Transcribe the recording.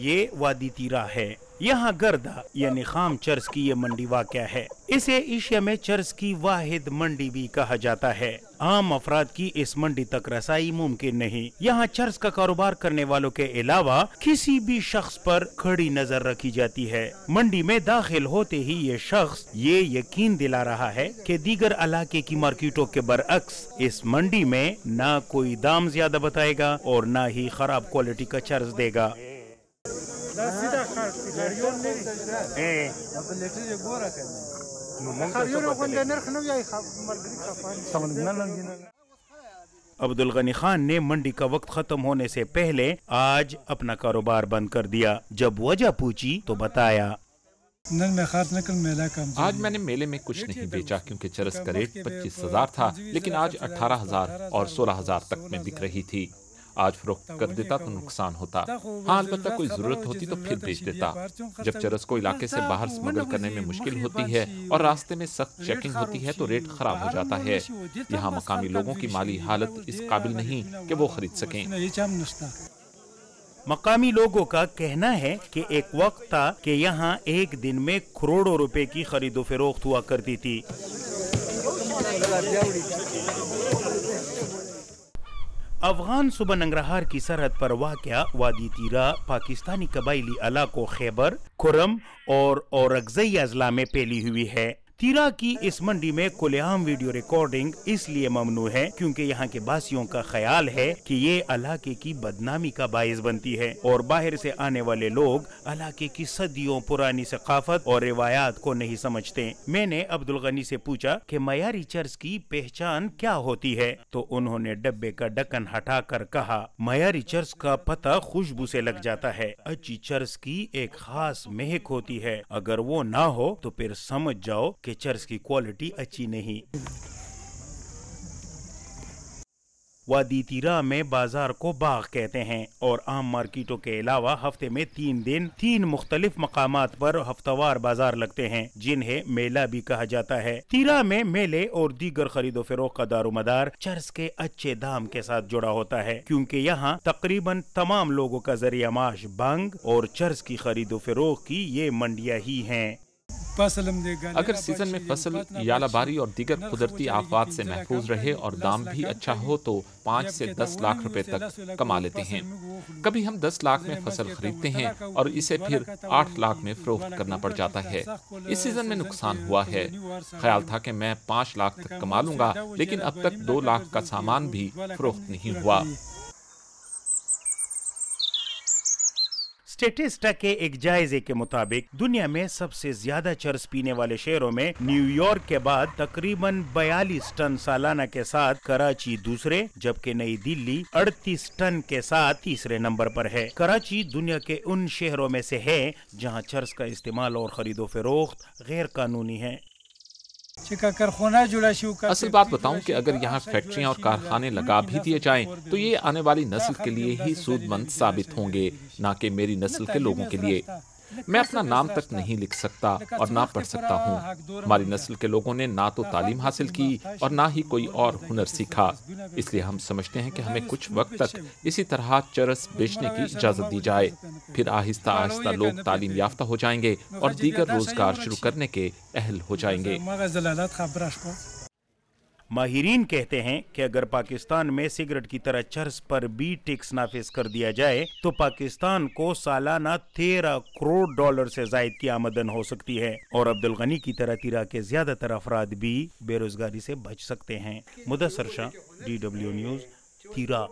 ये वादी तीरा है यहाँ गर्दा यानी खाम चर्च की ये मंडी वाक़ है इसे एशिया में चर्च की वाहिद मंडी भी कहा जाता है आम अफराद की इस मंडी तक रसाई मुमकिन नहीं यहाँ चर्च का कारोबार करने वालों के अलावा किसी भी शख्स पर खड़ी नजर रखी जाती है मंडी में दाखिल होते ही ये शख्स ये यकीन दिला रहा है कि दीगर इलाके की मार्केटों के बरअक्स इस मंडी में ना कोई दाम ज्यादा बताएगा और ना ही खराब क्वालिटी का चर्च देगा तो अब्दुल गनी खान ने मंडी का वक्त खत्म होने से पहले आज अपना कारोबार बंद कर दिया जब वजह पूछी तो बताया आज मैंने मेले में कुछ नहीं बेचा क्योंकि चरस का रेट पच्चीस हजार था लेकिन आज अठारह हजार और सोलह हजार तक में बिक रही थी आज फरोख्त कर देता तो नुकसान होता हाँ अलबत् कोई ज़रूरत होती तो फिर बेच देता जब चरस को इलाके से बाहर स्मगल करने में मुश्किल होती है और रास्ते में सख्त चेकिंग होती है तो रेट खराब हो जाता है यहाँ मकामी लोगों की माली हालत इस काबिल नहीं की वो खरीद सकें मकामी लोगों का कहना है कि एक वक्त था कि यहाँ एक दिन में करोड़ों रुपए की खरीदो फरोख्त हुआ करती थी अफगान सुबह नंगरहार की सरहद पर वाक़ वादी तीरा पाकिस्तानी कबाइली इलाकों खैबर खुरम और औरगजई अजला में फैली हुई है तीरा की इस मंडी में कुलेआम वीडियो रिकॉर्डिंग इसलिए ममनू है क्योंकि यहाँ के बासियों का ख्याल है कि ये इलाके की बदनामी का बायस बनती है और बाहर से आने वाले लोग इलाके की सदियों पुरानी सकाफत और रिवायात को नहीं समझते मैंने अब्दुल गनी से पूछा कि मयारी चर्च की पहचान क्या होती है तो उन्होंने डब्बे का ढक्कन हटा कर कहा मयारी चर्च का पता खुशबू से लग जाता है अच्छी चर्च की एक खास महक होती है अगर वो ना हो तो फिर समझ जाओ कि के चर्च की क्वालिटी अच्छी नहीं वादी तीरा में बाजार को बाग कहते हैं और आम मार्केटों के अलावा हफ्ते में तीन दिन तीन मुख्तलिफ मकाम पर हफ्तावार बाजार लगते हैं जिन्हें मेला भी कहा जाता है तीरा में मेले और दीगर खरीदो फरोख का दारो मदार चर्च के अच्छे दाम के साथ जुड़ा होता है क्योंकि यहाँ तकरीबन तमाम लोगों का जरिया माश बंग और चर्च की खरीदो फरोख की ये मंडिया ही है अगर सीजन में फसल यालाबारी और दीगर कुदरती आफात से महफूज रहे और दाम भी अच्छा हो तो पाँच से दस लाख रुपए तक कमा लेते हैं कभी हम दस लाख में फसल खरीदते हैं और इसे फिर आठ लाख में फरोख्त करना पड़ जाता है इस सीजन में नुकसान हुआ तो है ख्याल था कि मैं पाँच लाख तक कमा लूंगा लेकिन अब तक दो लाख का सामान भी फरोख्त नहीं हुआ स्टेटिस्टा के एक जायजे के मुताबिक दुनिया में सबसे ज्यादा चर्स पीने वाले शहरों में न्यूयॉर्क के बाद तकरीबन 42 टन सालाना के साथ कराची दूसरे जबकि नई दिल्ली 38 टन के साथ तीसरे नंबर पर है कराची दुनिया के उन शहरों में से है जहां चर्स का इस्तेमाल और खरीदो फरोख्त गैर कानूनी है असल बात बताऊं कि अगर यहाँ फैक्ट्रियाँ और कारखाने लगा भी दिए जाएं तो ये आने वाली नस्ल के लिए ही सूदमंद साबित होंगे न कि मेरी नस्ल के लोगों के लिए मैं अपना नाम तक नहीं लिख सकता और ना पढ़ सकता हूँ हमारी नस्ल के लोगों ने ना तो तालीम हासिल की और ना ही कोई और हुनर सीखा इसलिए हम समझते हैं कि हमें कुछ वक्त तक इसी तरह चरस बेचने की इजाज़त दी जाए फिर आहिस्ता आहिस्ता लोग तालीम याफ्ता हो जाएंगे और दीगर रोजगार शुरू करने के अहल हो जाएंगे माहरीन कहते हैं कि अगर पाकिस्तान में सिगरेट की तरह चर्च पर भी टैक्स नाफिज कर दिया जाए तो पाकिस्तान को सालाना तेरह करोड़ डॉलर से जायद की आमदन हो सकती है और अब्दुल गनी की तरह तिरा के ज्यादातर अफराद भी बेरोजगारी से बच सकते हैं Mudassar Shah D W news तिरा